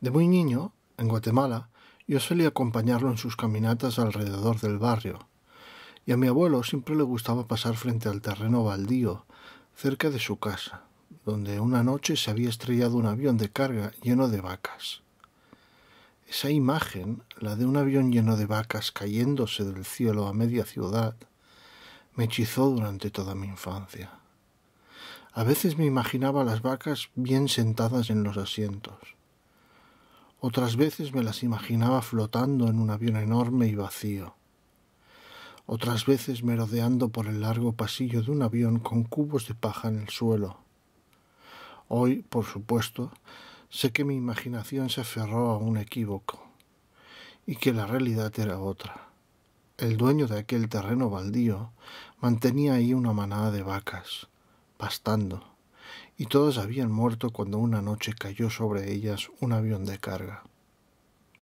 De muy niño, en Guatemala, yo solía acompañarlo en sus caminatas alrededor del barrio, y a mi abuelo siempre le gustaba pasar frente al terreno baldío, cerca de su casa, donde una noche se había estrellado un avión de carga lleno de vacas. Esa imagen, la de un avión lleno de vacas cayéndose del cielo a media ciudad, me hechizó durante toda mi infancia. A veces me imaginaba las vacas bien sentadas en los asientos, otras veces me las imaginaba flotando en un avión enorme y vacío. Otras veces merodeando por el largo pasillo de un avión con cubos de paja en el suelo. Hoy, por supuesto, sé que mi imaginación se aferró a un equívoco y que la realidad era otra. El dueño de aquel terreno baldío mantenía ahí una manada de vacas, pastando y todos habían muerto cuando una noche cayó sobre ellas un avión de carga.